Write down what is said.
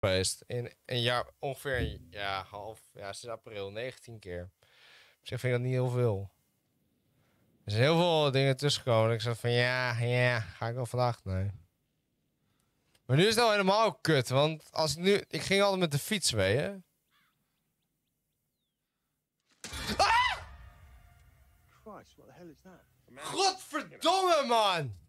geweest. In een jaar, ongeveer ja, half, ja, sinds april, 19 keer. Op zich vind ik dat niet heel veel. Er zijn heel veel dingen tussengekomen. Ik zat van ja, ja, ga ik wel vandaag? Nee. Maar nu is het al helemaal kut, want als ik nu, ik ging altijd met de fiets mee, hè. Ah! Godverdomme, man!